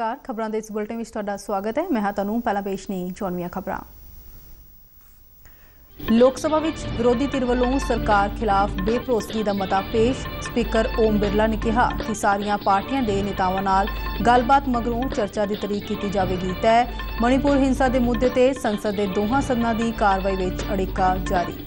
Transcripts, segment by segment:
ਨਮਸਕਾਰ ਖਬਰਾਂ ਦੇ ਇਸ ਬੁਲਟਨ ਵਿੱਚ ਤੁਹਾਡਾ ਸਵਾਗਤ ਹੈ ਮੈਂ ਹਾਂ ਤੁਹਾਨੂੰ ਪਹਿਲਾਂ ਪੇਸ਼ ਨੇ ਚੋਣਵੀਆਂ ਖਬਰਾਂ ਲੋਕ ਸਭਾ ਵਿੱਚ ਵਿਰੋਧੀ ਧਿਰ ਵੱਲੋਂ ਸਰਕਾਰ ਖਿਲਾਫ ਬੇਪਰੋਸਤੀ ਦਾ ਮਤਾ ਪੇਸ਼ ਸਪੀਕਰ ਓਮ ਬਿਰਲਾ ਨੇ ਕਿਹਾ ਕਿ ਸਾਰੀਆਂ ਪਾਰਟੀਆਂ ਦੇ ਨੇਤਾਵਾਂ ਨਾਲ ਗੱਲਬਾਤ ਮਗਰੋਂ ਚਰਚਾ ਦੀ ਤਰੀਕ ਕੀਤੀ ਜਾਵੇਗੀ ਤੈ ਮਣੀਪੁਰ ਹਿੰਸਾ ਦੇ ਮੁੱਦੇ ਤੇ ਸੰਸਦ ਦੇ ਦੋਹਾਂ ਸਦਨਾਂ ਦੀ ਕਾਰਵਾਈ ਵਿੱਚ ਅੜਿੱਕਾ ਜਾਰੀ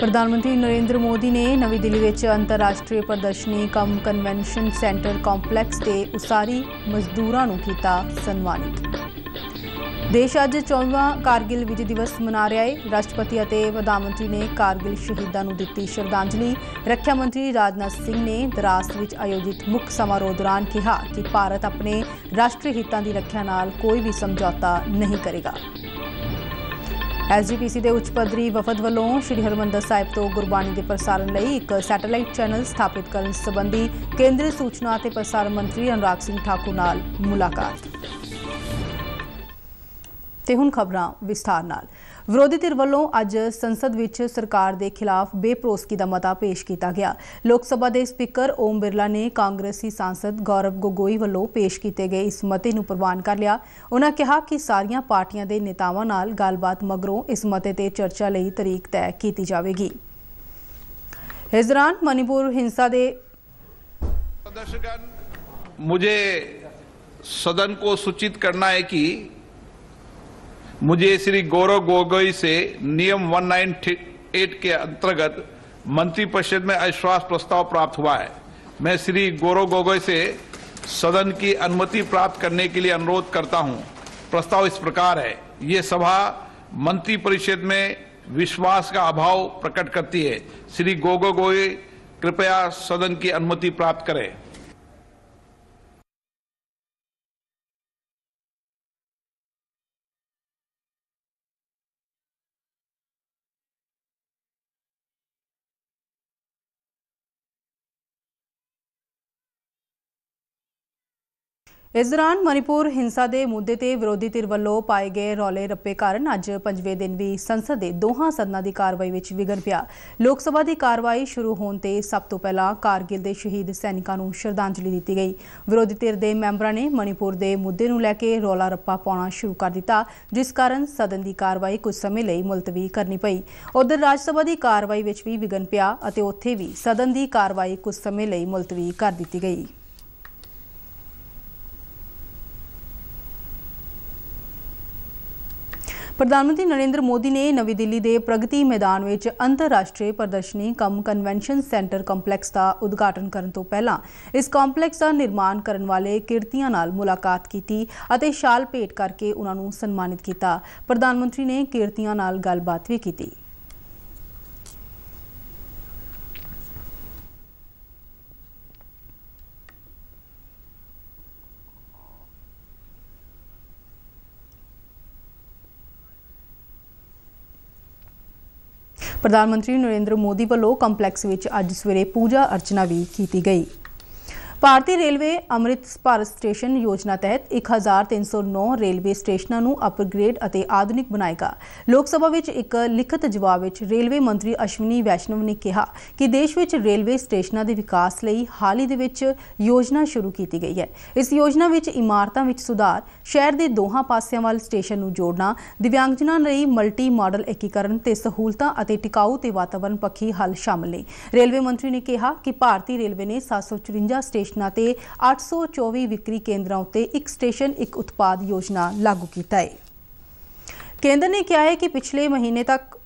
ਪ੍ਰਧਾਨ ਮੰਤਰੀ ਨਰਿੰਦਰ ਮੋਦੀ ਨੇ ਨਵੀਂ ਦਿੱਲੀ ਵਿੱਚ ਅੰਤਰਰਾਸ਼ਟਰੀ ਪ੍ਰਦਰਸ਼ਨੀ ਕਮ ਕਨਵੈਨਸ਼ਨ ਸੈਂਟਰ ਕੰਪਲੈਕਸ ਦੇ ਉਸਾਰੀ ਮਜ਼ਦੂਰਾਂ ਨੂੰ ਕੀਤਾ ਸਨਮਾਨਿਤ ਦੇਸ਼ ਅੱਜ 14ਵਾਂ ਕਾਰਗਿਲ ਵਿਜੇ ਦਿਵਸ ਮਨਾ ਰਿਹਾ ਹੈ ਰਾਸ਼ਟਰਪਤੀ ਅਤੇ ਪ੍ਰਧਾਨ ਮੰਤਰੀ ਨੇ ਕਾਰਗਿਲ ਸ਼ਹੀਦਾਂ ਨੂੰ ਦਿੱਤੀ ਸ਼ਰਧਾਂਜਲੀ ਰੱਖਿਆ ਮੰਤਰੀ ਰਾਜਨਾਥ ਸਿੰਘ ਨੇ ਦਰਾਸ ਵਿੱਚ ਆਯੋਜਿਤ ਮੁੱਖ ਸਮਾਰੋਹ ਦੌਰਾਨ ਕਿਹਾ ਕਿ ਭਾਰਤ ਆਪਣੇ ਰਾਸ਼ਟਰੀ ਹਿੱਤਾਂ ਦੀ ਰੱਖਿਆ ਨਾਲ ਕੋਈ ਵੀ ਸਮਝੌਤਾ ਨਹੀਂ ਕਰੇਗਾ ਐਸਜੀਪੀਸੀ ਦੇ ਉੱਚ ਪਦਰੀ ਵਫਦ ਵੱਲੋਂ ਸ਼੍ਰੀ ਹਰਮੰਦਰ ਸਾਹਿਬ ਤੋਂ ਗੁਰਬਾਣੀ ਦੇ ਪ੍ਰਸਾਰਣ ਲਈ ਇੱਕ ਸੈਟੇਲਾਈਟ ਚੈਨਲ ਸਥਾਪਿਤ ਕਰਨ ਸੰਬੰਧੀ ਕੇਂਦਰੀ ਸੂਚਨਾ ਅਤੇ ਪ੍ਰਸਾਰਣ ਮੰਤਰੀ ਅਨੁਰਾਗ ਸਿੰਘ ਠਾਕੁਰ ਨਾਲ ਮੁਲਾਕਾਤ ਤੇ ਹੁਣ ਖਬਰਾਂ ਵਿਸਥਾਰ ਨਾਲ ਵਿਰੋਧੀ ਧਿਰ ਵੱਲੋਂ ਅੱਜ ਸੰਸਦ ਵਿੱਚ ਸਰਕਾਰ ਦੇ ਖਿਲਾਫ ਬੇਪਰੋਸਕੀ ਦਾ ਮਤਾ ਪੇਸ਼ ਕੀਤਾ ਗਿਆ ਲੋਕ ਸਭਾ ਦੇ ਸਪੀਕਰ ਓਮ ਬਿਰਲਾ ਨੇ ਕਾਂਗਰਸੀ ਸੰਸਦ ਗੌਰਵ ਗੋਗੋਈ ਵੱਲੋਂ ਪੇਸ਼ ਕੀਤੇ ਗਏ ਇਸ ਮਤੇ ਨੂੰ ਪ੍ਰਵਾਨ ਕਰ ਲਿਆ ਉਹਨਾਂ ਕਿਹਾ ਕਿ ਸਾਰੀਆਂ ਪਾਰਟੀਆਂ ਦੇ ਨੇਤਾਵਾਂ ਨਾਲ ਗੱਲਬਾਤ ਮਗਰੋਂ ਇਸ ਮਤੇ ਤੇ ਚਰਚਾ ਲਈ ਤਰੀਕ ਤੈਅ ਕੀਤੀ ਜਾਵੇਗੀ ਹਜ਼ਰਾਨ ਮਨੀਪੁਰ ਹਿੰਸਾ ਦੇ ਮੁਝੇ ਸਦਨ ਕੋ ਸੂਚਿਤ ਕਰਨਾ ਹੈ ਕਿ मुझे श्री गौरव गोगोई से नियम 198 के अंतर्गत मंत्रिपरिषद में अविश्वास प्रस्ताव प्राप्त हुआ है मैं श्री गौरव गोगोई से सदन की अनुमति प्राप्त करने के लिए अनुरोध करता हूं प्रस्ताव इस प्रकार है ये सभा मंत्रिपरिषद में विश्वास का अभाव प्रकट करती है श्री गोगोगोई कृपया सदन की अनुमति प्राप्त करें ਇਸ ਦੌਰਾਨ ਮਨੀਪੁਰ ਹਿੰਸਾ ਦੇ ਮੁੱਦੇ ਤੇ ਵਿਰੋਧੀ ਧਿਰ ਵੱਲੋਂ ਪਾਏ ਗਏ ਰੌਲੇ ਰੱਪੇ ਕਾਰਨ ਅੱਜ ਪੰਜਵੇਂ ਦਿਨ ਵੀ ਸੰਸਦ ਦੇ ਦੋਹਾਂ ਸਦਨਾਂ ਦੀ ਕਾਰਵਾਈ ਵਿੱਚ ਵਿਗੜ ਪਿਆ ਲੋਕ ਸਭਾ ਦੀ ਕਾਰਵਾਈ ਸ਼ੁਰੂ ਹੋਣ ਤੇ ਸਭ ਤੋਂ ਪਹਿਲਾਂ ਕਾਰਗਿਲ ਦੇ ਸ਼ਹੀਦ ਸੈਨਿਕਾਂ ਨੂੰ ਸ਼ਰਧਾਂਜਲੀ ਦਿੱਤੀ ਗਈ ਵਿਰੋਧੀ ਧਿਰ ਦੇ ਮੈਂਬਰਾਂ ਨੇ ਮਨੀਪੁਰ ਦੇ ਮੁੱਦੇ ਨੂੰ ਲੈ ਕੇ ਰੌਲਾ ਰੱਪਾ ਪਾਉਣਾ ਸ਼ੁਰੂ ਕਰ ਦਿੱਤਾ ਜਿਸ ਕਾਰਨ ਸਦਨ ਦੀ ਕਾਰਵਾਈ ਕੁਝ ਸਮੇਂ ਲਈ ਮੁਲਤਵੀ ਕਰਨੀ ਪਈ ਉਧਰ ਰਾਜ ਸਭਾ ਦੀ ਕਾਰਵਾਈ ਵਿੱਚ ਵੀ ਵਿਗਨ ਪਿਆ ਅਤੇ ਉੱਥੇ ਵੀ ਸਦਨ ਦੀ ਕਾਰਵਾਈ ਕੁਝ ਸਮੇਂ ਲਈ ਮੁਲਤਵੀ ਕਰ ਦਿੱਤੀ ਗਈ ਪ੍ਰਧਾਨ ਮੰਤਰੀ ਨਰਿੰਦਰ ਮੋਦੀ ਨੇ ਨਵੀਂ ਦਿੱਲੀ ਦੇ ਪ੍ਰਗਤੀ ਮੈਦਾਨ ਵਿੱਚ ਅੰਤਰਰਾਸ਼ਟਰੀ ਪ੍ਰਦਰਸ਼ਨੀ ਕਮ ਕਨਵੈਨਸ਼ਨ ਸੈਂਟਰ ਕੰਪਲੈਕਸ ਦਾ ਉਦਘਾਟਨ ਕਰਨ ਤੋਂ ਪਹਿਲਾਂ ਇਸ ਕੰਪਲੈਕਸ ਦਾ ਨਿਰਮਾਣ ਕਰਨ ਵਾਲੇ ਕਿਰਤੀਆਂ ਨਾਲ ਮੁਲਾਕਾਤ ਕੀਤੀ ਅਤੇ ਸ਼ਾਲ ਭੇਟ ਕਰਕੇ ਉਹਨਾਂ ਨੂੰ ਸਨਮਾਨਿਤ ਕੀਤਾ ਪ੍ਰਧਾਨ ਮੰਤਰੀ ਨੇ ਕਿਰਤੀਆਂ ਨਾਲ ਗੱਲਬਾਤ ਵੀ ਕੀਤੀ ਪ੍ਰਧਾਨ ਮੰਤਰੀ ਨਰਿੰਦਰ ਮੋਦੀ ਵੱਲੋਂ ਕੰਪਲੈਕਸ ਵਿੱਚ ਅੱਜ ਸਵੇਰੇ ਪੂਜਾ ਅਰਚਨਾ ਵੀ ਕੀਤੀ ਗਈ ਭਾਰਤੀ ਰੇਲਵੇ ਅੰਮ੍ਰਿਤ ਭਾਰਤ ਸਟੇਸ਼ਨ ਯੋਜਨਾ ਤਹਿਤ 1309 ਰੇਲਵੇ ਸਟੇਸ਼ਨਾਂ ਨੂੰ ਅਪਗ੍ਰੇਡ ਅਤੇ ਆਧੁਨਿਕ ਬਣਾਏਗਾ ਲੋਕ ਸਭਾ ਵਿੱਚ ਇੱਕ ਲਿਖਤ ਜਵਾਬ ਵਿੱਚ ਰੇਲਵੇ ਮੰਤਰੀ ਅਸ਼ਵਨੀ ਵੈਸ਼ਨਵ ਨੇ ਕਿਹਾ ਕਿ ਦੇਸ਼ ਵਿੱਚ ਰੇਲਵੇ ਸਟੇਸ਼ਨਾਂ ਦੇ ਵਿਕਾਸ ਲਈ ਹਾਲ ਹੀ ਦੇ ਵਿੱਚ ਯੋਜਨਾ ਸ਼ੁਰੂ ਕੀਤੀ ਗਈ ਹੈ ਇਸ ਯੋਜਨਾ ਵਿੱਚ ਇਮਾਰਤਾਂ ਵਿੱਚ ਸੁਧਾਰ ਸ਼ਹਿਰ ਦੇ ਦੋਹਾਂ ਪਾਸਿਆਂ ਵਾਲ ਸਟੇਸ਼ਨ ਨੂੰ ਜੋੜਨਾ ਦਿਵਿਆਂਗਜਨਾਂ ਲਈ ਮਲਟੀ ਮਾਡਲ ਏਕੀਕਰਨ ਤੇ ਸਹੂਲਤਾਂ ਅਤੇ ਟਿਕਾਊ ਤੇ ਵਾਤਾਵਰਣ ਪੱਖੀ ਹੱਲ ਸ਼ਾਮਲ ਨੇ ਰੇਲਵੇ ਮੰਤਰੀ ਨੇ ਕਿਹਾ ਕਿ ਭਾਰਤੀ ਰੇਲਵੇ ਨੇ 754 ਸਟੇਸ਼ਨ ਸਟੇਸ਼ਨਾਂ ਤੇ 824 ਵਿਕਰੀ ਕੇਂਦਰਾਂ ਉੱਤੇ ਇੱਕ ਸਟੇਸ਼ਨ ਇੱਕ ਉਤਪਾਦ ਯੋਜਨਾ ਲਾਗੂ ਕੀਤਾ ਹੈ ਕੇਂਦਰ ਨੇ ਕਿਹਾ ਹੈ ਕਿ ਪਿਛਲੇ ਮਹੀਨੇ ਤੱਕ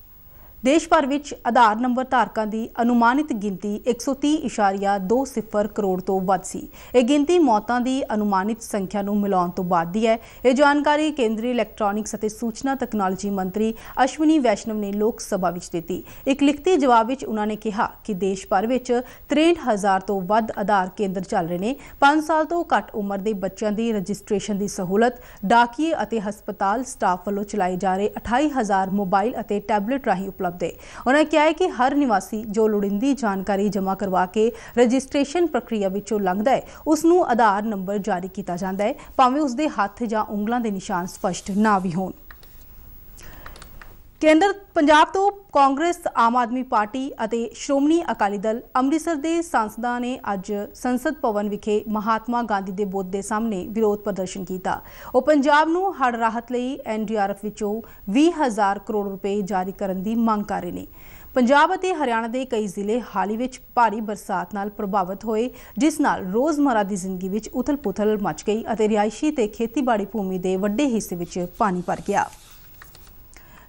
ਦੇਸ਼ ਭਰ ਵਿੱਚ ਆਧਾਰ ਨੰਬਰ ਧਾਰਕਾਂ ਦੀ ਅਨੁਮਾਨਿਤ ਗਿਣਤੀ 130.20 ਕਰੋੜ ਤੋਂ ਵੱਧ ਸੀ ਇਹ ਗਿਣਤੀ ਮੌਤਾਂ ਦੀ ਅਨੁਮਾਨਿਤ ਸੰਖਿਆ ਨੂੰ ਮਿਲਾਉਣ ਤੋਂ ਬਾਅਦ ਦੀ ਹੈ ਇਹ ਜਾਣਕਾਰੀ ਕੇਂਦਰੀ ਇਲੈਕਟ੍ਰੋਨਿਕਸ ਅਤੇ ਸੂਚਨਾ ਟੈਕਨੋਲੋਜੀ ਮੰਤਰੀ ਅਸ਼ਵਨੀ ਵੈਸ਼ਨਵ ਨੇ ਲੋਕ ਸਭਾ ਵਿੱਚ ਦਿੱਤੀ ਇੱਕ ਲਿਖਤੀ ਜਵਾਬ ਵਿੱਚ ਉਹਨਾਂ ਨੇ ਕਿਹਾ ਕਿ ਦੇਸ਼ ਭਰ ਵਿੱਚ 63000 ਤੋਂ ਵੱਧ ਆਧਾਰ ਕੇਂਦਰ ਚੱਲ ਰਹੇ ਨੇ 5 ਸਾਲ ਤੋਂ ਘੱਟ ਉਮਰ ਦੇ ਬੱਚਿਆਂ ਦੀ ਰਜਿਸਟ੍ਰੇਸ਼ਨ ਦੀ ਸਹੂਲਤ ਡਾਕੀਏ ਅਤੇ ਹਸਪਤਾਲ ਸਟਾਫ ਵੱਲੋਂ ਚਲਾਏ ਜਾ ਰਹੇ 28000 ਮੋਬਾਈਲ ਅਤੇ ਟੈਬਲੇਟ ਰਾਹੀਂ ਉਪਲਬਧ ਜਵਾਬ ਦੇ ਉਹਨਾਂ ਕਿਹਾ ਹੈ ਕਿ ਹਰ ਨਿਵਾਸੀ ਜੋ ਲੋੜੀਂਦੀ ਜਾਣਕਾਰੀ ਜਮ੍ਹਾਂ ਕਰਵਾ ਕੇ ਰਜਿਸਟ੍ਰੇਸ਼ਨ ਪ੍ਰਕਿਰਿਆ ਵਿੱਚੋਂ ਲੰਘਦਾ ਹੈ ਉਸ ਨੂੰ ਆਧਾਰ ਨੰਬਰ ਜਾਰੀ ਕੀਤਾ ਜਾਂਦਾ ਹੈ ਭਾਵੇਂ ਉਸ ਦੇ ਹੱਥ ਜਾਂ ਉਂਗਲਾਂ ਦੇ ਨਿਸ਼ਾਨ ਸਪਸ਼ਟ ਨਾ ਵੀ ਹੋਣ ਕੇਂਦਰ ਪੰਜਾਬ ਤੋਂ ਕਾਂਗਰਸ ਆਮ ਆਦਮੀ ਪਾਰਟੀ ਅਤੇ ਸ਼੍ਰੋਮਣੀ ਅਕਾਲੀ ਦਲ ਅੰਮ੍ਰਿਤਸਰ ਦੇ ਸੰਸਦਾਂ ਨੇ ਅੱਜ ਸੰਸਦ ਭਵਨ ਵਿਖੇ ਮਹਾਤਮਾ ਗਾਂਧੀ ਦੇ ਬੁੱਤ ਦੇ ਸਾਹਮਣੇ ਵਿਰੋਧ ਪ੍ਰਦਰਸ਼ਨ ਕੀਤਾ ਉਹ ਪੰਜਾਬ ਨੂੰ ਹੜ ਰਾਹਤ ਲਈ ਐਨਡੀਆਰਐਫ ਵਿੱਚੋਂ 20000 ਕਰੋੜ ਰੁਪਏ ਜਾਰੀ ਕਰਨ ਦੀ ਮੰਗ ਕਰ ਰਹੇ ਨੇ ਪੰਜਾਬ ਅਤੇ ਹਰਿਆਣਾ ਦੇ ਕਈ ਜ਼ਿਲ੍ਹੇ ਹਾਲ ਹੀ ਵਿੱਚ ਭਾਰੀ ਬਰਸਾਤ ਨਾਲ ਪ੍ਰਭਾਵਿਤ ਹੋਏ ਜਿਸ ਨਾਲ ਰੋਜ਼ਮਰਾ ਦੀ ਜ਼ਿੰਦਗੀ ਵਿੱਚ ਉਥਲ-ਪੁਥਲ ਮਚ ਗਈ ਅਤੇ ਰਿਆਇਸ਼ੀ ਤੇ ਖੇਤੀਬਾੜੀ ਭੂਮੀ ਦੇ ਵੱਡੇ ਹਿੱਸੇ ਵਿੱਚ ਪਾਣੀ ਭਰ ਗਿਆ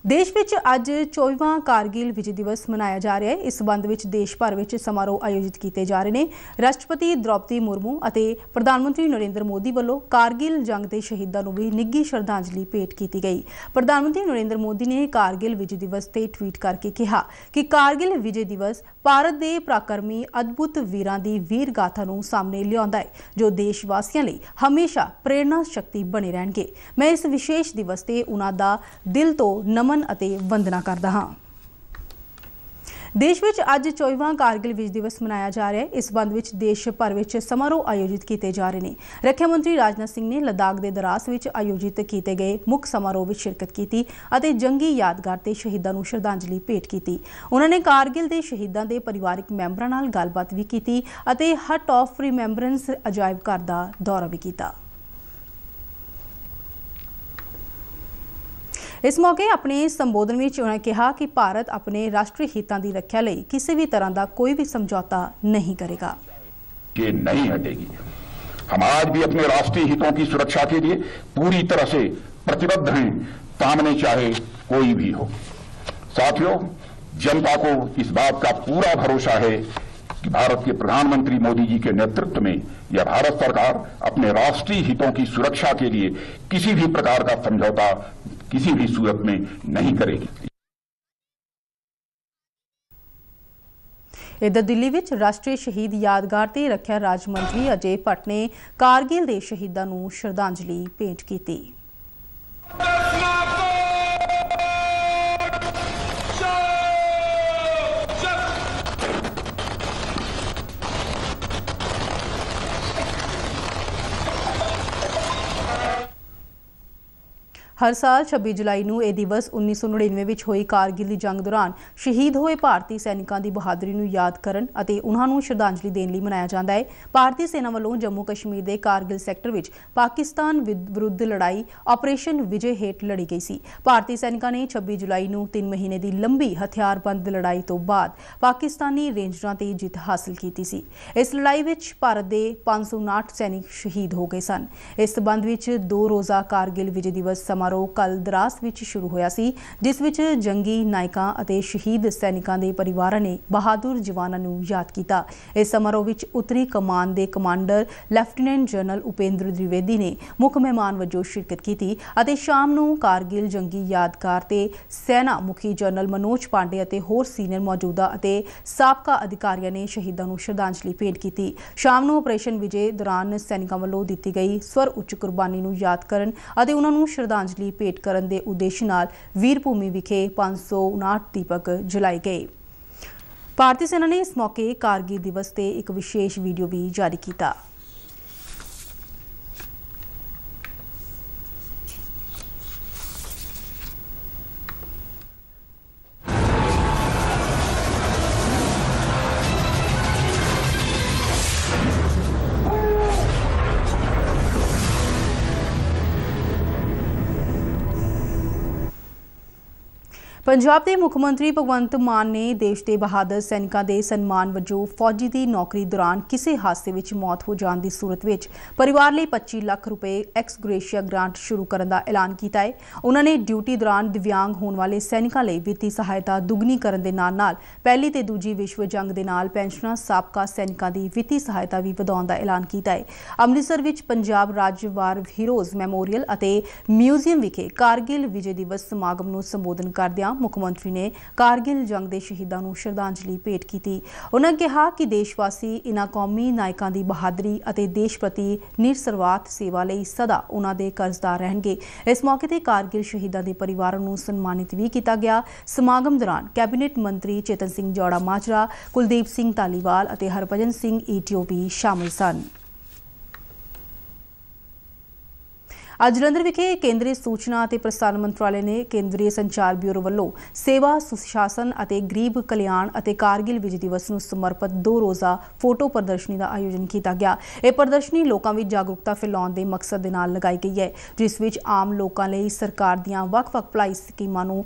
ਦੇਸ਼ ਵਿੱਚ ਅੱਜ 24ਵਾਂ ਕਾਰਗਿਲ ਵਿਜੇ ਦਿਵਸ ਮਨਾਇਆ ਜਾ ਰਿਹਾ ਹੈ ਇਸ ਸੰਬੰਧ ਵਿੱਚ ਦੇਸ਼ ਭਰ ਵਿੱਚ ਸਮਾਰੋਹ ਆਯੋਜਿਤ ਕੀਤੇ ਜਾ ਰਹੇ ਨੇ ਰਾਸ਼ਟਰਪਤੀ ਦ੍ਰੌਪਦੀ ਮੁਰਮੂ ਅਤੇ ਪ੍ਰਧਾਨ ਮੰਤਰੀ ਨਰਿੰਦਰ ਮੋਦੀ ਵੱਲੋਂ ਕਾਰਗਿਲ ਜੰਗ ਦੇ ਸ਼ਹੀਦਾਂ ਨੂੰ ਵੀ ਨਿੱਘੀ ਸ਼ਰਧਾਂਜਲੀ ਭੇਟ ਕੀਤੀ ਗਈ ਪ੍ਰਧਾਨ ਮੰਤਰੀ ਨਰਿੰਦਰ ਮੋਦੀ ਨੇ ਕਾਰਗਿਲ ਵਿਜੇ ਦਿਵਸ ਤੇ ਟਵੀਟ ਕਰਕੇ ਕਿਹਾ ਕਿ ਕਾਰਗਿਲ ਵਿਜੇ ਦਿਵਸ ਭਾਰਤ ਦੇ ਪ੍ਰਾਕਰਮੀ ਅਦਭੁਤ ਵੀਰਾਂ ਦੀ ਵੀਰ ਗਾਥਾ ਨੂੰ ਸਾਹਮਣੇ ਲਿਆਉਂਦਾ ਹੈ ਜੋ ਦੇਸ਼ ਵਾਸੀਆਂ ਲਈ ਹਮੇਸ਼ਾ ਪ੍ਰੇਰਣਾ ਸ਼ਕਤੀ ਬਣੇ ਰਹਿਣਗੇ ਮੈਂ ਇਸ ਵਿਸ਼ੇਸ਼ ਦਿਵਸ ਤੇ ਉਹਨਾਂ ਦਾ ਦਿਲ ਤੋਂ ਨਮਨ ਨਮਨ ਅਤੇ ਵੰਦਨਾ ਕਰਦਾ ਹਾਂ ਦੇਸ਼ ਵਿੱਚ ਅੱਜ 24ਵਾਂ ਕਾਰਗਿਲ ਵਿਜ ਦਿਵਸ ਮਨਾਇਆ ਜਾ ਰਿਹਾ ਹੈ ਇਸ ਸੰਬੰਧ ਵਿੱਚ ਦੇਸ਼ ਭਰ ਵਿੱਚ ਸਮਾਰੋਹ ਆਯੋਜਿਤ ਕੀਤੇ ਜਾ ਰਹੇ ਨੇ ਰੱਖਿਆ ਮੰਤਰੀ ਰਾਜਨਾਥ ਸਿੰਘ ਨੇ ਲਦਾਖ ਦੇ ਦਰਾਸ ਵਿੱਚ ਆਯੋਜਿਤ ਕੀਤੇ ਗਏ ਮੁੱਖ ਸਮਾਰੋਹ ਵਿੱਚ ਸ਼ਿਰਕਤ ਕੀਤੀ ਅਤੇ ਜੰਗੀ ਯਾਦਗਾਰ ਤੇ ਸ਼ਹੀਦਾਂ ਨੂੰ ਸ਼ਰਧਾਂਜਲੀ ਭੇਟ ਕੀਤੀ ਉਹਨਾਂ ਨੇ ਕਾਰਗਿਲ ਦੇ ਸ਼ਹੀਦਾਂ ਦੇ ਪਰਿਵਾਰਕ ਮੈਂਬਰਾਂ ਨਾਲ ਗੱਲਬਾਤ ਵੀ ਕੀਤੀ ਅਤੇ ਹਟ ਆਫ ਰਿਮੈਂਬਰੈਂਸ ਅਜਾਇਬ ਘਰ ਦਾ ਦੌਰਾ ਵੀ ਕੀਤਾ इस मौके अपने संबोधन में उन्होंने कहा ਕਿ भारत अपने राष्ट्रीय हितों की रक्षा ਲਈ किसी भी तरह ਦਾ ਕੋਈ ਵੀ नहीं करेगा ये नहीं हटेगी हम आज भी अपने राष्ट्रीय हितों की सुरक्षा के लिए पूरी तरह से प्रतिबद्ध हैं सामने चाहे कोई भी हो साथियों जनता को इस बात का पूरा भरोसा है भारत के प्रधानमंत्री मोदी जी के नेतृत्व में यह भारत सरकार अपने राष्ट्रीय हितों की सुरक्षा के लिए किसी भी प्रकार का समझौता किसी भी सूरत में नहीं करेगी इधर दिल्ली राष्ट्रीय शहीद यादगार से रक्षा ਰੱਖਿਆ ਰਾਜ ਮੰਤਰੀ ਅਜੇ ਭੱਟ ਨੇ ਕਾਰਗਿਲ ਦੇ ਸ਼ਹੀਦਾਂ ਨੂੰ ਸ਼ਰਧਾਂਜਲੀ ਹਰ ਸਾਲ 26 ਜੁਲਾਈ ਨੂੰ ਇਹ ਦਿਵਸ 1999 ਵਿੱਚ ਹੋਈ ਕਾਰਗਿਲ ਦੀ ਜੰਗ ਦੌਰਾਨ ਸ਼ਹੀਦ ਹੋਏ ਭਾਰਤੀ ਸੈਨਿਕਾਂ ਦੀ ਬਹਾਦਰੀ ਨੂੰ ਯਾਦ ਕਰਨ ਅਤੇ ਉਹਨਾਂ ਨੂੰ ਸ਼ਰਧਾਂਜਲੀ ਦੇਣ ਲਈ ਮਨਾਇਆ ਜਾਂਦਾ ਹੈ ਭਾਰਤੀ ਸੈਨਾ ਵੱਲੋਂ ਜੰਮੂ ਕਸ਼ਮੀਰ ਦੇ ਕਾਰਗਿਲ ਸੈਕਟਰ ਵਿੱਚ ਪਾਕਿਸਤਾਨ ਵਿਰੁੱਧ ਲੜਾਈ ਆਪਰੇਸ਼ਨ ਵਿਜੇ ਹੇਟ ਲੜੀ ਗਈ ਸੀ ਭਾਰਤੀ ਸੈਨਿਕਾਂ ਨੇ 26 ਜੁਲਾਈ ਨੂੰ 3 ਮਹੀਨੇ ਦੀ ਲੰਬੀ ਹਥਿਆਰਬੰਦ ਲੜਾਈ ਤੋਂ ਬਾਅਦ ਪਾਕਿਸਤਾਨੀ ਰੇਂਜਰਾਂ ਤੇ ਜਿੱਤ ਹਾਸਲ ਕੀਤੀ ਸੀ ਇਸ ਲੜਾਈ ਵਿੱਚ ਭਾਰਤ ਦੇ 559 ਸੈਨਿਕ ਸ਼ਹੀਦ ਹੋ ਗਏ ਸਨ ਇਸ ਸਬੰਧ ਵਿੱਚ 2 ਰੋਜ਼ਾ ਕਾਰਗਿਲ ਵਿਜੇ ਦਿਵਸ ਸਮਾਰੋਹ ਕੱਲ ਦਰਾਸ ਵਿੱਚ ਸ਼ੁਰੂ ਹੋਇਆ ਸੀ ਜਿਸ ਵਿੱਚ ਜੰਗੀ ਨਾਇਕਾਂ ਅਤੇ ਸ਼ਹੀਦ ਸੈਨਿਕਾਂ ਦੇ ਪਰਿਵਾਰਾਂ ਨੇ ਬਹਾਦਰ ਜਵਾਨਾਂ ਨੂੰ ਯਾਦ ਕੀਤਾ ਇਸ ਸਮਾਰੋਹ ਵਿੱਚ ਉਤਰੀ ਕਮਾਨ ਦੇ ਕਮਾਂਡਰ ਲੈਫਟੀਨੈਂਟ ਜਨਰਲ ਉਪੇਂਦਰ ਦ੍ਰਿਵੇਦੀ ਨੇ ਮੁੱਖ ਮਹਿਮਾਨ ਵਜੋਂ ਸ਼ਿਰਕਤ ਕੀਤੀ ਅਤੇ ਸ਼ਾਮ ਨੂੰ ਕਾਰਗਿਲ ਜੰਗੀ ਯਾਦਗਾਰ ਤੇ ਸੈਨਾ ਮੁਖੀ ਜਨਰਲ ਮਨੋਜ ਪਾਂਡੇ ਅਤੇ ਹੋਰ ਸੀਨੀਅਰ ਮੌਜੂਦਾ ਅਤੇ ਸਾਬਕਾ ਅਧਿਕਾਰੀਆਂ ਨੇ ਸ਼ਹੀਦਾਂ ਨੂੰ ਸ਼ਰਧਾਂਜਲੀ ਭੇਟ ਕੀਤੀ ਸ਼ਾਮ ਨੂੰ ਆਪਰੇਸ਼ਨ ਵਿਜੇ ਦੌਰਾਨ ਸੈਨਿਕਾਂ ਵੱਲੋਂ ਦਿੱਤੀ ਗਈ ਸਵਰ ਉੱਚ ਕੁਰਬਾਨੀ ਨੂੰ ਯਾਦ ਕਰਨ ਅਤੇ ਉਹਨਾਂ ਨੂੰ ਸ਼ਰਧਾਂਜਲੀ ਸ਼ਰਧਾਂਜਲੀ ਭੇਟ ਕਰਨ ਦੇ ਉਦੇਸ਼ ਨਾਲ ਵੀਰ ਭੂਮੀ ਵਿਖੇ 559 ਦੀਪਕ ਜਲਾਏ ਗਏ ਭਾਰਤੀ ਸੈਨਾ ਨੇ ਇਸ ਮੌਕੇ ਕਾਰਗੀ ਦਿਵਸ ਤੇ ਇੱਕ ਵਿਸ਼ੇਸ਼ ਵੀਡੀਓ ਵੀ ਜਾਰੀ ਕੀਤਾ ਪੰਜਾਬ ਦੇ ਮੁੱਖ ਮੰਤਰੀ ਭਗਵੰਤ ਮਾਨ ਨੇ ਦੇਸ਼ ਦੇ ਬਹਾਦਰ ਸੈਨਿਕਾਂ ਦੇ ਸਨਮਾਨ ਵਜੋਂ ਫੌਜੀ ਦੀ ਨੌਕਰੀ ਦੌਰਾਨ ਕਿਸੇ ਹਾਦਸੇ ਵਿੱਚ ਮੌਤ ਹੋ ਜਾਣ ਦੀ ਸੂਰਤ ਵਿੱਚ ਪਰਿਵਾਰ ਲਈ 25 ਲੱਖ ਰੁਪਏ ਐਕਸ ਗ੍ਰੇਸ਼ੀਆ ਗ੍ਰਾਂਟ ਸ਼ੁਰੂ ਕਰਨ ਦਾ ਐਲਾਨ ਕੀਤਾ ਹੈ ਉਹਨਾਂ ਨੇ ਡਿਊਟੀ ਦੌਰਾਨ ਦਿਵਿਆਂਗ ਹੋਣ ਵਾਲੇ ਸੈਨਿਕਾਂ ਲਈ ਵਿੱਤੀ ਸਹਾਇਤਾ ਦੁੱਗਣੀ ਕਰਨ ਦੇ ਨਾਲ ਨਾਲ ਪਹਿਲੀ ਤੇ ਦੂਜੀ ਵਿਸ਼ਵ ਜੰਗ ਦੇ ਨਾਲ ਪੈਨਸ਼ਨਾਂ ਸਾਬਕਾ ਸੈਨਿਕਾਂ ਦੀ ਵਿੱਤੀ ਸਹਾਇਤਾ ਵੀ ਵਧਾਉਣ ਦਾ ਐਲਾਨ ਕੀਤਾ ਹੈ ਅੰਮ੍ਰਿਤਸਰ ਵਿੱਚ ਪੰਜਾਬ ਰਾਜ ਵਾਰ ਹੀਰੋਜ਼ ਮੈਮੋਰੀਅਲ ਅਤੇ ਮਿਊਜ਼ੀਅਮ ਵਿਖੇ ਕਾਰਗਿਲ ਵਿਜੇ ਦਿਵਸ ਸਮਾਗਮ ਨੂੰ ਸੰਬੋਧਨ ਕਰਦਿਆਂ ਮੁੱਖ ਮੰਤਰੀ ਨੇ ਕਾਰਗਿਲ ਜੰਗ ਦੇ ਸ਼ਹੀਦਾਂ ਨੂੰ ਸ਼ਰਧਾਂਜਲੀ ਭੇਟ ਕੀਤੀ ਉਹਨਾਂ ਕਿਹਾ ਕਿ ਦੇਸ਼ ਵਾਸੀ ਇਨ੍ਹਾਂ ਕੌਮੀ ਨਾਇਕਾਂ ਦੀ ਬਹਾਦਰੀ ਅਤੇ ਦੇਸ਼ ਪ੍ਰਤੀ ਨਿਰਸਰਵਾਤ ਸੇਵਾ ਲਈ ਸਦਾ ਉਹਨਾਂ ਦੇ ਕਰਜ਼ਦਾਰ ਰਹਿਣਗੇ ਇਸ ਮੌਕੇ ਤੇ ਕਾਰਗਿਲ ਸ਼ਹੀਦਾਂ ਦੇ ਪਰਿਵਾਰਾਂ ਨੂੰ ਸਨਮਾਨਿਤ ਵੀ ਕੀਤਾ ਗਿਆ ਸਮਾਗਮ ਦੌਰਾਨ ਕੈਬਨਿਟ ਮੰਤਰੀ ਚੇਤਨ ਸਿੰਘ ਜੋੜਾ ਮਾਜਰਾ ਕੁਲਦੀਪ ਸਿੰਘ ਤਾਲੀਵਾਲ ਅਤੇ ਹਰਭਜਨ ਸਿੰਘ ਈਟੀਓਪੀ ਸ਼ਾਮਲ ਸਨ ਅੱਜ ਜਲੰਧਰ ਵਿਖੇ ਕੇਂਦਰੀ ਸੂਚਨਾ ਅਤੇ ਪ੍ਰਸਾਰਣ ਮੰਤਰਾਲੇ ਨੇ ਕੇਂਦਰੀ ਸੰਚਾਰ ਬਿਊਰੋ ਵੱਲੋਂ ਸੇਵਾ ਸੁਸ਼ਾਸਨ ਅਤੇ ਗਰੀਬ ਕਲਿਆਣ ਅਤੇ ਕਾਰਗਿਲ ਵਿਜੇ ਦਿਵਸ ਨੂੰ ਸਮਰਪਿਤ ਦੋ ਰੋਜ਼ਾ ਫੋਟੋ ਪ੍ਰਦਰਸ਼ਨੀ ਦਾ ਆਯੋਜਨ ਕੀਤਾ ਗਿਆ ਇਹ ਪ੍ਰਦਰਸ਼ਨੀ ਲੋਕਾਂ ਵਿੱਚ ਜਾਗਰੂਕਤਾ ਫੈਲਾਉਣ ਦੇ ਮਕਸਦ ਦੇ ਨਾਲ ਲਗਾਈ ਗਈ ਹੈ ਜਿਸ ਵਿੱਚ ਆਮ ਲੋਕਾਂ ਲਈ ਸਰਕਾਰ ਦੀਆਂ ਵੱਖ-ਵੱਖ ਭਲਾਈ ਸਕੀਮਾਂ ਨੂੰ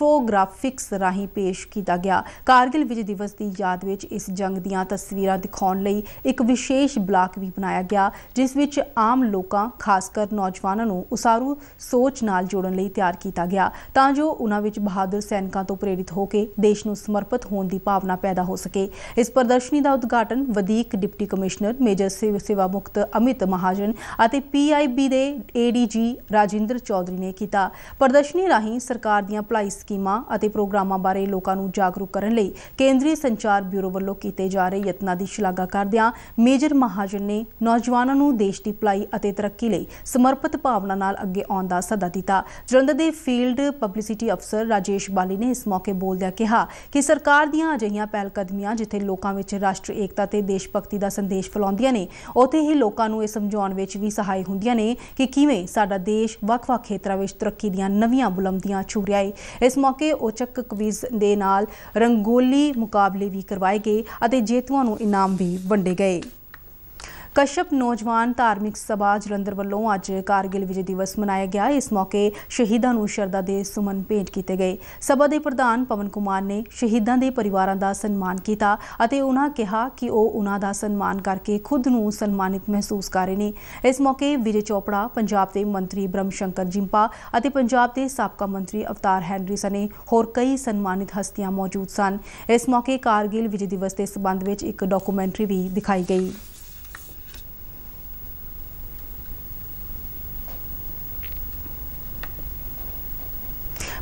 ਇਨਫੋਗ੍ਰਾਫਿਕਸ ਰਾਹੀਂ ਪੇਸ਼ ਕੀਤਾ ਗਿਆ ਕਾਰਗਿਲ ਵਿਜੇ ਦਿਵਸ ਦੀ ਯਾਦ ਵਿੱਚ ਇਸ ਜੰਗ ਦੀਆਂ ਤਸਵੀਰਾਂ ਦਿਖਾਉਣ ਲਈ ਇੱਕ ਵਿਸ਼ੇਸ਼ ਬਲਾਕ ਵੀ ਬਣਾਇਆ ਗਿਆ ਜਿਸ ਵਿੱਚ ਆਮ ਲੋਕਾਂ ਖਾਸ ਕਰ ਨੌਜਵਾਨਾਂ ਨੂੰ ਉਸਾਰੂ ਸੋਚ ਨਾਲ ਜੋੜਨ ਲਈ ਤਿਆਰ ਕੀਤਾ ਗਿਆ ਤਾਂ ਜੋ ਉਹਨਾਂ ਵਿੱਚ ਬਹਾਦਰ ਸੈਨਿਕਾਂ ਤੋਂ ਪ੍ਰੇਰਿਤ ਹੋ ਕੇ ਦੇਸ਼ ਨੂੰ ਸਮਰਪਿਤ ਹੋਣ ਦੀ ਭਾਵਨਾ ਪੈਦਾ ਹੋ ਸਕੇ ਇਸ ਪ੍ਰਦਰਸ਼ਨੀ ਦਾ ਉਦਘਾਟਨ ਵਧੀਕ ਡਿਪਟੀ ਕਮਿਸ਼ਨਰ ਮੇਜਰ ਸੇਵਾ ਮੁਕਤ ਅਮਿਤ ਮਹਾਜਨ ਅਤੇ ਪੀਆਈਬੀ ਦੇ ਏਡੀਜੀ ਰਾਜਿੰਦਰ ਚੌਧਰੀ ਨੇ ਕੀਤਾ ਪ੍ਰਦਰਸ਼ਨੀ ਰਾਹੀਂ ਸਰਕਾਰ ਦੀਆਂ ਭਲਾਈ ਸਕੀਮਾਂ ਅਤੇ ਪ੍ਰੋਗਰਾਮਾਂ ਬਾਰੇ ਲੋਕਾਂ ਨੂੰ ਜਾਗਰੂਕ ਕਰਨ ਲਈ ਕੇਂਦਰੀ ਸੰਚਾਰ ਬਿਊਰੋ ਵੱਲੋਂ ਕੀਤੇ ਜਾ ਰਹੇ ਯਤਨਾਂ ਦੀ ਸ਼ਲਾਘਾ ਕਰਦਿਆਂ ਮੇਜਰ ਮਹਾਜਨ ਨੇ ਨੌਜਵਾਨਾਂ ਨੂੰ ਦੇਸ਼ ਦੀ ਭਲਾਈ ਅਤੇ ਤਰੱਕੀ ਲਈ ਸਮਰਪਿਤ ਭਾਵਨਾ ਨਾਲ ਅੱਗੇ ਆਉਣ ਦਾ ਸੱਦਾ ਦਿੱਤਾ ਜਲੰਧਰ ਦੇ ਫੀਲਡ ਪਬਲਿਸਿਟੀ ਅਫਸਰ ਰਾਜੇਸ਼ ਬਾਲੀ ਨੇ ਇਸ ਮੌਕੇ ਬੋਲਦਿਆਂ ਕਿਹਾ ਕਿ ਸਰਕਾਰ ਦੀਆਂ ਅਜਿਹੀਆਂ ਪਹਿਲਕਦਮੀਆਂ ਜਿੱਥੇ ਲੋਕਾਂ ਵਿੱਚ ਰਾਸ਼ਟਰ ਏਕਤਾ ਤੇ ਦੇਸ਼ ਭਗਤੀ ਦਾ ਸੰਦੇਸ਼ ਫੈਲਾਉਂਦੀਆਂ ਨੇ ਉੱਥੇ ਹੀ ਲੋਕਾਂ ਨੂੰ ਇਹ ਸਮਝਾਉਣ ਵਿੱਚ ਵੀ ਸਹਾਇ ਹੁੰਦੀਆਂ ਨੇ ਕਿ ਕਿਵੇਂ ਸਾਡਾ ਦੇਸ਼ ਵੱਖ-ਵੱਖ ਖੇਤਰਾਂ ਵਿੱਚ ਤਰੱਕੀ ਦੀਆਂ ਨਵੀਆਂ ਬੁਲੰਦੀਆਂ ਛੂ ਰਿਹਾ ਹੈ ਇਸ ਮੌਕੇ ਉਚਕ ਕਵੀਜ਼ ਦੇ ਨਾਲ ਰੰਗੋਲੀ ਮੁਕਾਬਲੇ ਵੀ ਕਰਵਾਏ ਗਏ ਅਤੇ ਜੇਤੂਆਂ ਨੂੰ ਇਨਾਮ ਵੀ ਵੰਡੇ ਗਏ ਕਸ਼ਪ ਨੌਜਵਾਨ ਧਾਰਮਿਕ ਸਭਾ ਜਲੰਧਰ ਵੱਲੋਂ ਅੱਜ ਕਾਰਗਿਲ ਵਿਜੇ ਦਿਵਸ ਮਨਾਇਆ ਗਿਆ ਇਸ ਮੌਕੇ ਸ਼ਹੀਦਾਂ ਨੂੰ ਸ਼ਰਧਾ ਦੇ ਸੁਮਨ ਭੇਟ ਕੀਤੇ ਗਏ ਸਭਾ ਦੇ ਪ੍ਰਧਾਨ ਪਵਨ ਕੁਮਾਰ ਨੇ ਸ਼ਹੀਦਾਂ ਦੇ ਪਰਿਵਾਰਾਂ ਦਾ ਸਨਮਾਨ ਕੀਤਾ ਅਤੇ ਉਹਨਾਂ ਕਿਹਾ ਕਿ ਉਹ ਉਹਨਾਂ ਦਾ ਸਨਮਾਨ ਕਰਕੇ ਖੁਦ ਨੂੰ ਸਨਮਾਨਿਤ ਮਹਿਸੂਸ ਕਰ ਰਹੇ ਨੇ ਇਸ ਮੌਕੇ ਵਿਜੇ ਚੋਪੜਾ ਪੰਜਾਬ ਦੇ ਮੰਤਰੀ ਬ੍ਰਹਮ ਸ਼ੰਕਰ ਜਿੰਪਾ ਅਤੇ ਪੰਜਾਬ ਦੇ ਸਾਬਕਾ ਮੰਤਰੀ ਅਵਤਾਰ ਹੈਨਰੀ ਸਨੇ ਹੋਰ ਕਈ ਸਨਮਾਨਿਤ ਹਸਤੀਆਂ ਮੌਜੂਦ ਸਨ ਇਸ ਮੌਕੇ ਕਾਰਗਿਲ ਵਿਜੇ ਦਿਵਸ ਦੇ ਸਬੰਧ ਵਿੱਚ ਇੱਕ ਡਾਕੂਮੈਂਟਰੀ ਵੀ ਦਿਖਾਈ ਗਈ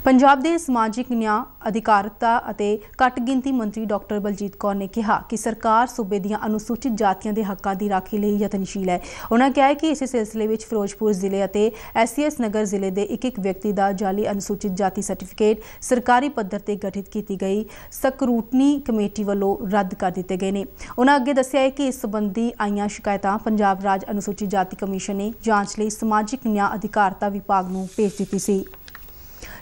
ਪੰਜਾਬ ਦੇ ਸਮਾਜਿਕ ਨਿਆਂ ਅਧਿਕਾਰਤਾ ਅਤੇ ਘੱਟ ਗਿਣਤੀ ਮੰਤਰੀ ਡਾਕਟਰ ਬਲਜੀਤ ਕੌਰ ਨੇ ਕਿਹਾ ਕਿ ਸਰਕਾਰ ਸੂਬੇ ਦੀਆਂ ਅਨੁਸੂਚਿਤ ਜਾਤੀਆਂ ਦੇ ਹੱਕਾਂ ਦੀ ਰਾਖੀ ਲਈ ਯਤਨਸ਼ੀਲ ਹੈ ਉਹਨਾਂ ਕਿਹਾ ਕਿ ਇਸੇ ਸਿਲਸਿਲੇ ਵਿੱਚ ਫਿਰੋਜ਼ਪੁਰ ਜ਼ਿਲ੍ਹੇ ਅਤੇ ਐਸਸੀਐਸ ਨਗਰ ਜ਼ਿਲ੍ਹੇ ਦੇ ਇੱਕ ਇੱਕ ਵਿਅਕਤੀ ਦਾ ਜਾਲੀ ਅਨੁਸੂਚਿਤ ਜਾਤੀ ਸਰਟੀਫਿਕੇਟ ਸਰਕਾਰੀ ਪੱਧਰ ਤੇ ਗਠਿਤ ਕੀਤੀ ਗਈ ਸਕਰੂਟਨੀ ਕਮੇਟੀ ਵੱਲੋਂ ਰੱਦ ਕਰ ਦਿੱਤੇ ਗਏ ਨੇ ਉਹਨਾਂ ਅੱਗੇ ਦੱਸਿਆ ਹੈ ਕਿ ਇਸ ਸੰਬੰਧੀ ਆਈਆਂ ਸ਼ਿਕਾਇਤਾਂ ਪੰਜਾਬ ਰਾਜ ਅਨੁਸੂਚਿਤ ਜਾਤੀ ਕਮਿਸ਼ਨ ਨੇ ਜਾਂਚ ਲਈ ਸਮਾਜਿਕ ਨਿਆਂ ਅਧਿਕਾਰਤਾ ਵਿਭਾਗ ਨੂੰ ਭੇਜ ਦਿੱਤੀ ਸੀ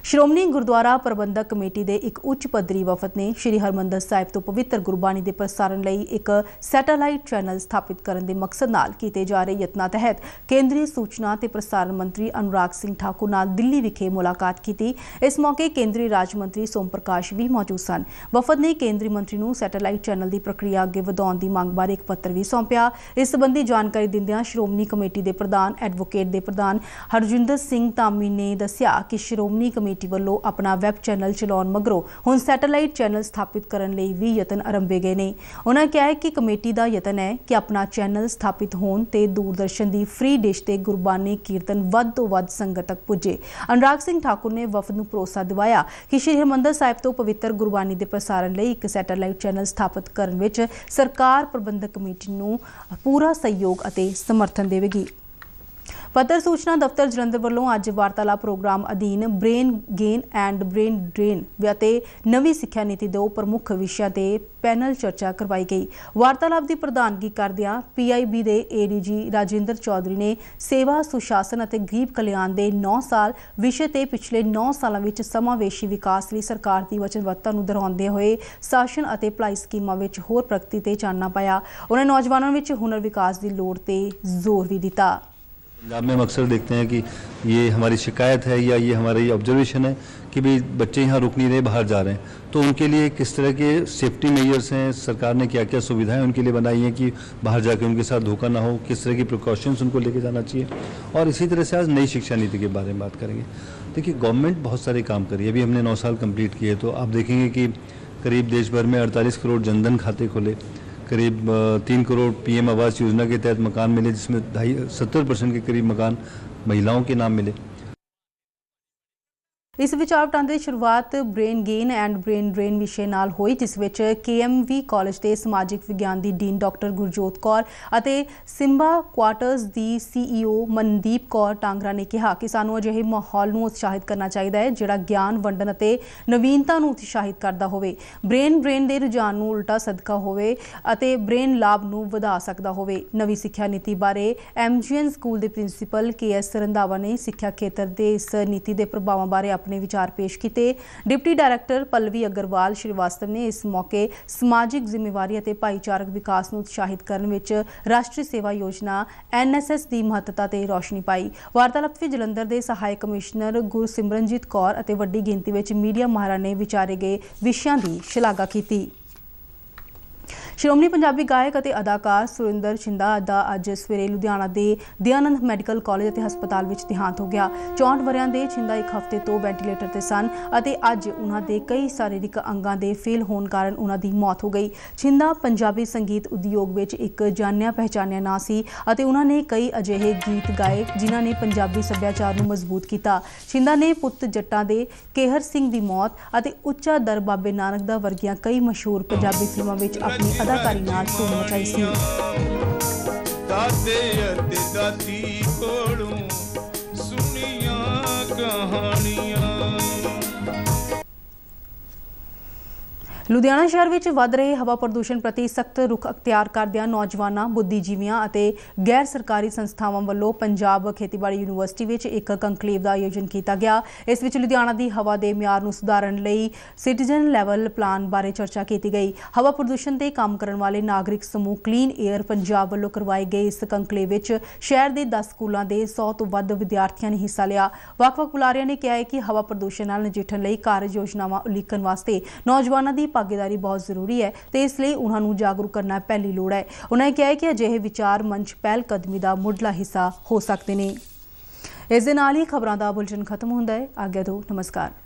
ਸ਼੍ਰੋਮਣੀ ਗੁਰਦੁਆਰਾ ਪ੍ਰਬੰਧਕ ਕਮੇਟੀ ਦੇ ਇੱਕ ਉੱਚ ਪੱਧਰੀ ਵਫਦ ਨੇ ਸ਼੍ਰੀ ਹਰਮੰਦਰ ਸਾਹਿਬ ਤੋਂ ਪਵਿੱਤਰ ਗੁਰਬਾਣੀ ਦੇ ਪ੍ਰਸਾਰਣ ਲਈ ਇੱਕ ਸੈਟੇਲਾਈਟ ਚੈਨਲ ਸਥਾਪਿਤ ਕਰਨ ਦੇ ਮਕਸਦ ਨਾਲ ਕੀਤੇ ਜਾ ਰਹੇ ਯਤਨਾਂ ਤਹਿਤ ਕੇਂਦਰੀ ਸੂਚਨਾ ਤੇ ਪ੍ਰਸਾਰਣ ਮੰਤਰੀ ਅਨੁਰਾਗ ਸਿੰਘ ਠਾਕੁਰ ਨਾਲ ਦਿੱਲੀ ਵਿਖੇ ਮੁਲਾਕਾਤ ਕੀਤੀ ਇਸ ਮੌਕੇ ਕੇਂਦਰੀ ਰਾਜ ਮੰਤਰੀ ਸੋਮ ਪ੍ਰਕਾਸ਼ ਵੀ ਮੌਜੂਦ ਸਨ ਵਫਦ ਨੇ ਕੇਂਦਰੀ ਮੰਤਰੀ ਨੂੰ ਸੈਟੇਲਾਈਟ ਚੈਨਲ ਦੀ ਪ੍ਰਕਿਰਿਆ ਅੱਗੇ ਵਧਾਉਣ ਦੀ ਮੰਗ ਬਾਰੇ ਇੱਕ ਪੱਤਰ ਵੀ ਸੌਂਪਿਆ ਇਸ ਸੰਬੰਧੀ ਜਾਣਕਾਰੀ ਦਿੰਦਿਆਂ ਸ਼੍ਰੋਮਣੀ ਕਮੇਟੀ ਦੇ ਪ੍ਰਧਾਨ ਐਡਵੋਕੇਟ ਦੇ ਪ੍ਰਧਾਨ ਹਰਜਿੰਦਰ ਸਿੰਘ ਤਾਮੀ ਨੇ ਦੱਸਿਆ ਕਿ ਸ਼੍ਰੋਮਣੀ ਕਮੇਟੀ ਕਮੇਟੀ ਵੱਲੋਂ ਆਪਣਾ ਵੈਬ ਚੈਨਲ ਚਲਾਉਣ ਮਗਰੋਂ ਹੁਣ ਸੈਟੇਲਾਈਟ ਚੈਨਲ ਸਥਾਪਿਤ ਕਰਨ ਲਈ ਵੀ ਯਤਨ ਆਰੰਭੇ ਗਏ ਨੇ ਉਹਨਾਂ ਕਿਹਾ ਹੈ ਕਿ ਕਮੇਟੀ ਦਾ ਯਤਨ ਹੈ ਕਿ ਆਪਣਾ ਚੈਨਲ ਸਥਾਪਿਤ ਹੋਣ ਤੇ ਦੂਰਦਰਸ਼ਨ ਦੀ ਫ੍ਰੀ ਡਿਸ਼ ਤੇ ਗੁਰਬਾਣੀ ਕੀਰਤਨ ਵੱਧ ਤੋਂ ਵੱਧ ਸੰਗਤ ਤੱਕ ਪੁੱਜੇ ਅਨਰਾਗ ਸਿੰਘ ਠਾਕੁਰ ਨੇ ਵਫਦ ਨੂੰ ਭਰੋਸਾ ਦਿਵਾਇਆ ਕਿ ਸ਼੍ਰੀ ਹਰਮੰਦਰ ਸਾਹਿਬ ਤੋਂ ਪਵਿੱਤਰ ਗੁਰਬਾਣੀ ਦੇ ਪ੍ਰਸਾਰਣ ਲਈ ਇੱਕ ਸੈਟੇਲਾਈਟ ਚੈਨਲ ਸਥਾਪਿਤ ਕਰਨ ਵਿੱਚ ਸਰਕਾਰ ਪ੍ਰਬੰਧਕ ਕਮੇਟੀ ਨੂੰ ਪੂਰਾ ਸਹਿਯੋਗ ਅਤੇ ਸਮਰਥਨ ਦੇਵੇਗੀ ਪੱਤਰ ਸੂਚਨਾ ਦਫ਼ਤਰ ਜਲੰਧਰ ਵੱਲੋਂ ਅੱਜ ਵਾਰਤਾਲਾਪ ਪ੍ਰੋਗਰਾਮ ਅਧੀਨ brain gain and brain drain ਅਤੇ ਨਵੀਂ ਸਿੱਖਿਆ ਨੀਤੀ ਦੇ ਪ੍ਰਮੁੱਖ ਵਿਸ਼ਿਆਂ ਤੇ ਪੈਨਲ ਚਰਚਾ ਕਰਵਾਈ ਗਈ ਵਾਰਤਾਲਾਪ ਦੀ ਪ੍ਰਧਾਨਗੀ ਕਰਦਿਆਂ ਪੀਆਈਬੀ ਦੇ ਏਡੀਜੀ ਰਾਜਿੰਦਰ ਚੌਧਰੀ ਨੇ ਸੇਵਾ ਸੁਸ਼ਾਸਨ ਅਤੇ ਗਰੀਬ ਕਲਿਆਣ ਦੇ 9 ਸਾਲ ਵਿਸ਼ੇ ਤੇ ਪਿਛਲੇ 9 ਸਾਲਾਂ ਵਿੱਚ ਸਮਾਵੇਸ਼ੀ ਵਿਕਾਸ ਲਈ ਸਰਕਾਰ ਦੀ ਵਚਨਬੱਧਤਾ ਨੂੰ ਦੁਹਰਾਉਂਦੇ ਹੋਏ ਸ਼ਾਸਨ ਅਤੇ ਭਲਾਈ ਸਕੀਮਾਂ ਵਿੱਚ ਹੋਰ ਪ੍ਰਗਤੀ ਤੇ ਚਾਨਣਾ ਪਾਇਆ ਉਹਨਾਂ ਨੌਜਵਾਨਾਂ ਵਿੱਚ ਹੁਨਰ ਵਿਕਾਸ ਦੀ ਲੋੜ ਤੇ ਜ਼ੋਰ ਵੀ ਦਿੱਤਾ पंजाब में हम अक्सर देखते हैं कि ये हमारी शिकायत है या ये हमारी ऑब्जर्वेशन है कि भाई बच्चे यहाँ रुक नहीं रहे बाहर जा रहे हैं तो उनके लिए किस तरह के सेफ्टी मेजर्स हैं सरकार ने क्या क्या सुविधाएं उनके लिए बनाई हैं कि बाहर जाकर उनके साथ धोखा ना हो किस तरह की प्रिकॉशंस उनको लेके जाना चाहिए और इसी तरह से आज नई शिक्षा नीति के बारे में बात करेंगे देखिए गवर्नमेंट बहुत सारे काम करी अभी हमने नौ साल कम्प्लीट किए तो आप देखेंगे कि करीब देश भर में अड़तालीस करोड़ जनधन खाते खोले करीब तीन करोड़ पीएम आवास योजना के तहत मकान मिले जिसमें ढाई सत्तर परसेंट के करीब मकान महिलाओं के नाम मिले ਇਸ ਵਿਚਾਰ ਵਟਾਂਦਰੀ ਸ਼ੁਰੂਆਤ brain gain and brain drain ਵਿਸ਼ੇ ਨਾਲ ਹੋਈ ਜਿਸ ਵਿੱਚ ਕੇਐਮਵੀ ਕਾਲਜ ਦੇ ਸਮਾਜਿਕ ਵਿਗਿਆਨ ਦੀ ਡੀਨ ਡਾਕਟਰ ਗੁਰਜੋਤ ਕੌਰ ਅਤੇ ਸਿੰਬਾ ਕੁਆਟਰਸ ਦੀ ਸੀਈਓ ਮਨਦੀਪ ਕੌਰ ਟਾਂਗਰਾ ਨੇ ਕਿਹਾ ਕਿ ਸਾਨੂੰ ਅਜਿਹੇ ਮਾਹੌਲ ਨੂੰ ਉਤਸ਼ਾਹਿਤ ਕਰਨਾ ਚਾਹੀਦਾ ਹੈ ਜਿਹੜਾ ਗਿਆਨ ਵੰਡਨ ਅਤੇ ਨਵੀਨਤਾ ਨੂੰ ਉਤਸ਼ਾਹਿਤ ਕਰਦਾ ਹੋਵੇ ਬ੍ਰੇਨ ਡ੍ਰੇਨ ਦੇ ਰੁਝਾਨ ਨੂੰ ਉਲਟਾ ਸਦਕਾ ਹੋਵੇ ਅਤੇ ਬ੍ਰੇਨ ਲਾਭ ਨੂੰ ਵਧਾ ਸਕਦਾ ਹੋਵੇ ਨਵੀਂ ਸਿੱਖਿਆ ਨੀਤੀ ਬਾਰੇ ਐਮਜੀਐਨ ਸਕੂਲ ਦੇ ਪ੍ਰਿੰਸੀਪਲ ਕੇਐਸ ਰੰਦਾਵਾ ਨੇ ਸਿੱਖਿਆ ਖੇਤਰ ਦੇ ਇਸ ਨੀਤੀ ਦੇ ਪ੍ਰਭਾਵਾਂ ਬਾਰੇ ਆਪਣੇ ਵਿਚਾਰ ਪੇਸ਼ ਕੀਤੇ ਡਿਪਟੀ ਡਾਇਰੈਕਟਰ ਪਲਵੀ ਅਗਰਵਾਲ ਸ਼੍ਰੀਵਾਸਤਵ ਨੇ ਇਸ ਮੌਕੇ ਸਮਾਜਿਕ ਜ਼ਿੰਮੇਵਾਰੀ ਅਤੇ ਭਾਈਚਾਰਕ ਵਿਕਾਸ ਨੂੰ ਉਤਸ਼ਾਹਿਤ ਕਰਨ ਵਿੱਚ ਰਾਸ਼ਟਰੀ ਸੇਵਾ ਯੋਜਨਾ ਐਨਐਸਐਸ ਦੀ ਮਹੱਤਤਾ ਤੇ ਰੋਸ਼ਨੀ ਪਾਈ ਵਾਰਤਾਲਾਪ ਵਿੱਚ ਜਲੰਧਰ ਦੇ ਸਹਾਇਕ ਕਮਿਸ਼ਨਰ ਗੁਰਸਿਮਰਨਜੀਤ ਕੌਰ ਅਤੇ ਵੱਡੀ ਗਿਣਤੀ ਵਿੱਚ ਮੀਡੀਆ ਮਹਾਰਾ ਨੇ ਵਿਚਾਰੇ ਗਏ ਵਿਸ਼ਿਆਂ ਦੀ ਸ਼ਲਾਘਾ ਕੀਤੀ ਸ਼੍ਰੋਮਣੀ ਪੰਜਾਬੀ ਗਾਇਕ ਅਤੇ ਅਦਾਕਾਰ ਸੁਰਿੰਦਰ ਸ਼ਿੰਦਾ ਦਾ ਅੱਜ ਸਵੇਰੇ ਲੁਧਿਆਣਾ ਦੇ ਦਿਆਨੰਦ ਮੈਡੀਕਲ ਕਾਲਜ ਅਤੇ ਹਸਪਤਾਲ ਵਿੱਚ ਦਿਹਾਂਤ ਹੋ ਗਿਆ 64 ਵਰਿਆਂ ਦੇ ਸ਼ਿੰਦਾ ਇੱਕ ਹਫ਼ਤੇ ਤੋਂ ਵੈਂਟੀਲੇਟਰ ਤੇ ਸਨ ਅਤੇ ਅੱਜ ਉਹਨਾਂ ਦੇ ਕਈ ਸਰੀਰਕ ਅੰਗਾਂ ਦੇ ਫੇਲ ਹੋਣ ਕਾਰਨ ਉਹਨਾਂ ਦੀ ਮੌਤ ਹੋ ਗਈ ਸ਼ਿੰਦਾ ਪੰਜਾਬੀ ਸੰਗੀਤ ਉਦਯੋਗ ਵਿੱਚ ਇੱਕ ਜਾਣਿਆ ਪਹਿਚਾਨਿਆ ਨਾਂ ਸੀ ਅਤੇ ਉਹਨਾਂ ਨੇ ਕਈ ਅਜਿਹੇ ਗੀਤ ਗਾਏ ਜਿਨ੍ਹਾਂ ਨੇ ਪੰਜਾਬੀ ਸੱਭਿਆਚਾਰ ਨੂੰ ਮਜ਼ਬੂਤ ਕੀਤਾ ਸ਼ਿੰਦਾ ਨੇ ਪੁੱਤ ਜੱਟਾਂ ਦੇ ਕੇਹਰ ਸਿੰਘ ਦੀ ਮੌਤ ਅਤੇ ਉੱਚਾ ਦਰ ਬਾਬੇ ਨਾਨਕ ਦਾ ਵਰਗੀਆਂ ਕਈ ਮਸ਼ਹੂਰ ਪੰਜਾਬੀ ਫਿਲਮਾਂ ਵਿੱਚ ਆਪਣੀ ਅਦਾਕਾਰੀ ਨਾਲ ਧੂਮ ਮਚਾਈ ਸੀ ਦਾਦੇ ਅਤੇ ਦਾਦੀ ਕੋਲੋਂ ਸੁਣੀਆਂ ਕਹਾਣੀਆਂ ਲੁਧਿਆਣਾ ਸ਼ਹਿਰ ਵਿੱਚ ਵੱਧ ਰਹੇ ਹਵਾ ਪ੍ਰਦੂਸ਼ਣ ਪ੍ਰਤੀ ਸਖਤ ਰੁਖ ਅਖਤਿਆਰ ਕਰਦਿਆਂ ਨੌਜਵਾਨਾਂ ਬੁੱਧੀਜੀਵੀਆਂ ਅਤੇ ਗੈਰ ਸਰਕਾਰੀ ਸੰਸਥਾਵਾਂ ਵੱਲੋਂ ਪੰਜਾਬ ਖੇਤੀਬਾੜੀ ਯੂਨੀਵਰਸਿਟੀ ਵਿੱਚ ਇੱਕ ਕੰਕਲੇਵ ਦਾ ਆਯੋਜਨ ਕੀਤਾ ਗਿਆ ਇਸ ਵਿੱਚ ਲੁਧਿਆਣਾ ਦੀ ਹਵਾ ਦੇ ਮਿਆਰ ਨੂੰ ਸੁਧਾਰਨ ਲਈ ਸਿਟੀਜ਼ਨ ਲੈਵਲ ਪਲਾਨ ਬਾਰੇ ਚਰਚਾ ਕੀਤੀ ਗਈ ਹਵਾ ਪ੍ਰਦੂਸ਼ਣ ਤੇ ਕੰਮ ਕਰਨ ਵਾਲੇ ਨਾਗਰਿਕ ਸਮੂਹ ਕਲੀਨ 에ਅਰ ਪੰਜਾਬ ਵੱਲੋਂ ਕਰਵਾਏ ਗਏ ਇਸ ਕੰਕਲੇਵ ਵਿੱਚ ਸ਼ਹਿਰ ਦੇ 10 ਸਕੂਲਾਂ ਦੇ 100 ਤੋਂ ਵੱਧ ਵਿਦਿਆਰਥੀਆਂ ਨੇ ਹਿੱਸਾ ਲਿਆ ਵੱਖ-ਵੱਖ ਬੁਲਾਰਿਆਂ ਨੇ ਕਿਹਾ ਹੈ ਕਿ ਹਵਾ ਪ੍ਰਦੂਸ਼ਣ ਨਾਲ ਨਜਿੱਠਣ ਲਈ ਕਾਰਜ ਯੋਜਨਾਵਾਂ ਉਲੀਕਣ ਵਾਸਤੇ ਨੌਜਵਾਨਾਂ ਦੀ ਭਾਗੀਦਾਰੀ ਬਹੁਤ ਜ਼ਰੂਰੀ ਹੈ ਤੇ ਇਸ ਲਈ ਉਹਨਾਂ ਨੂੰ ਜਾਗਰੂਕ ਕਰਨਾ ਪਹਿਲੀ ਲੋੜ ਹੈ ਉਹਨਾਂ ਨੇ ਕਿਹਾ ਕਿ ਅਜਿਹੇ ਵਿਚਾਰ ਮੰਚ ਪਹਿਲ ਕਦਮੀ ਦਾ ਮੁੱਢਲਾ ਹਿੱਸਾ ਹੋ ਸਕਦੇ ਨੇ ਇਸ ਦੇ ਨਾਲ ਹੀ ਖਬਰਾਂ ਦਾ ਬੁਲਟਨ ਖਤਮ ਹੁੰਦਾ ਹੈ ਆਗਿਆ ਤੋਂ ਨਮਸਕਾਰ